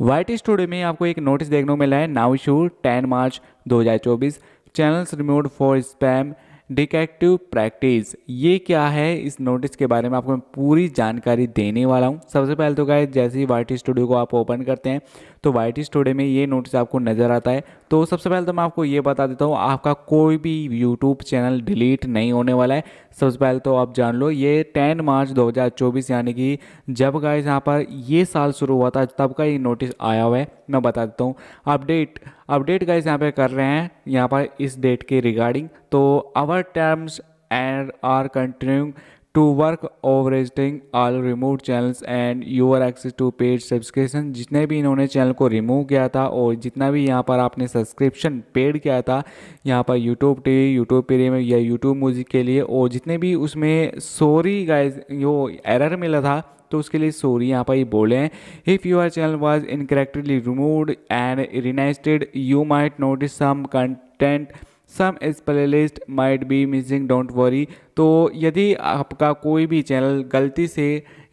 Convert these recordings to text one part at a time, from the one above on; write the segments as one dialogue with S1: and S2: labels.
S1: white studio में आपको एक नोटिस देखने को मिला है now show ten March 2024 channels remove for spam detective practice ये क्या है इस नोटिस के बारे में आपको मैं पूरी जानकारी देने वाला हूँ सबसे पहले तो क्या जैसे ही वाइट स्टूडियो को आप ओपन करते हैं तो वाई टी स्टूडियो में ये नोटिस आपको नज़र आता है तो सबसे पहले तो मैं आपको ये बता देता हूँ आपका कोई भी यूट्यूब चैनल डिलीट नहीं होने वाला है सबसे पहले तो आप जान लो ये 10 मार्च 2024 यानी कि जब गाइस यहाँ पर ये साल शुरू हुआ था तब का ये नोटिस आया हुआ है मैं बता देता हूँ अपडेट अपडेट गाइस यहाँ पर कर रहे हैं यहाँ पर इस डेट के रिगार्डिंग तो our terms and are continue to work overrating all removed channels and your access to paid subscription जितने भी इन्होंने चैनल को रिमूव किया था और जितना भी यहाँ पर आपने सब्सक्रिप्शन पेड किया था यहाँ पर YouTube T V YouTube premium या यूट्यूब म्यूजिक के लिए और जितने भी उसमें सॉरी गाइज यो एरर मिला था तो उसके लिए सॉरी यहाँ पर ये बोले हैं if your channel was incorrectly remove and reinstated you might notice some content some is list might be missing don't worry तो यदि आपका कोई भी चैनल गलती से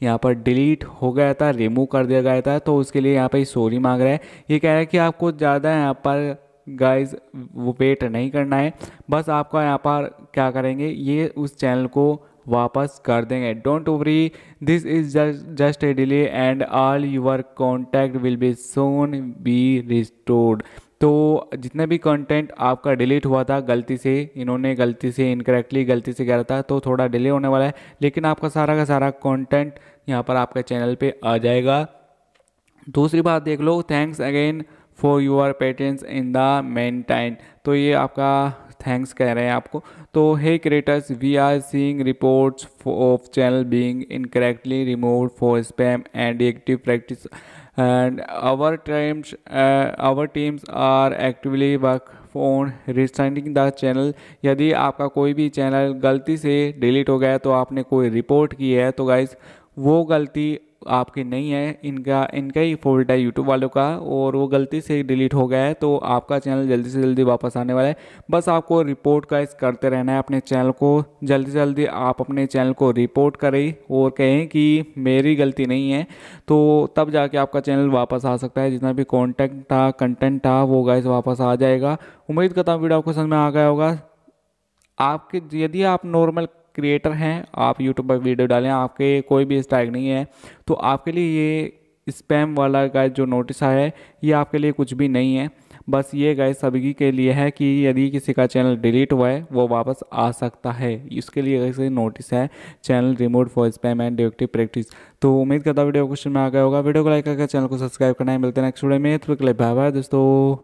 S1: यहाँ पर डिलीट हो गया था रिमूव कर दिया गया था तो उसके लिए यहाँ पर सॉरी मांग रहा है ये कह रहा है कि आपको ज़्यादा यहाँ पर गाइज वो वेट नहीं करना है बस आपका यहाँ पर क्या करेंगे ये उस चैनल को वापस कर देंगे don't worry this is just a delay and all your contact will be soon be restored तो जितना भी कंटेंट आपका डिलीट हुआ था गलती से इन्होंने गलती से इनकरेक्टली गलती से कह रहा था तो थोड़ा डिले होने वाला है लेकिन आपका सारा का सारा कंटेंट यहाँ पर आपके चैनल पे आ जाएगा दूसरी बात देख लो thanks again for your patience in the meantime तो ये आपका थैंक्स कह रहे हैं आपको तो hey creators we are seeing reports of channel being incorrectly remove for spam and active practice and our teams uh, our teams are actively work on restarting the channel यदि आपका कोई भी चैनल गलती से डिलीट हो गया तो आपने कोई रिपोर्ट की है तो गाइज वो गलती आपकी नहीं है इनका इनका ही फॉल्ट है यूट्यूब वालों का और वो गलती से डिलीट हो गया है तो आपका चैनल जल्दी से जल्दी वापस आने वाला है बस आपको रिपोर्ट गाइस करते रहना है अपने चैनल को जल्दी से जल्दी आप अपने चैनल को रिपोर्ट करें और कहें कि मेरी गलती नहीं है तो तब जाके आपका चैनल वापस आ सकता है जितना भी कॉन्टेंट था कंटेंट था वो गाइस वापस आ जाएगा उम्मीद करता हूँ वीडियो आपको समझ में आ गया होगा आपके यदि आप नॉर्मल क्रिएटर हैं आप यूट्यूब पर वीडियो डालें आपके कोई भी स्ट्राइक नहीं है तो आपके लिए ये स्पैम वाला का जो नोटिस आया है ये आपके लिए कुछ भी नहीं है बस ये गाय सभी के लिए है कि यदि किसी का चैनल डिलीट हुआ है वो वापस आ सकता है इसके लिए कैसे नोटिस है channel remote for spam and डिटिव प्रैक्टिस तो उम्मीद करता वीडियो क्वेश्चन में आ गया होगा वीडियो को लाइक करके चैनल को सब्सक्राइब करना है मिलते हैं नेक्स्ट वीडियो में तो क्लिप बाय बाय दोस्तों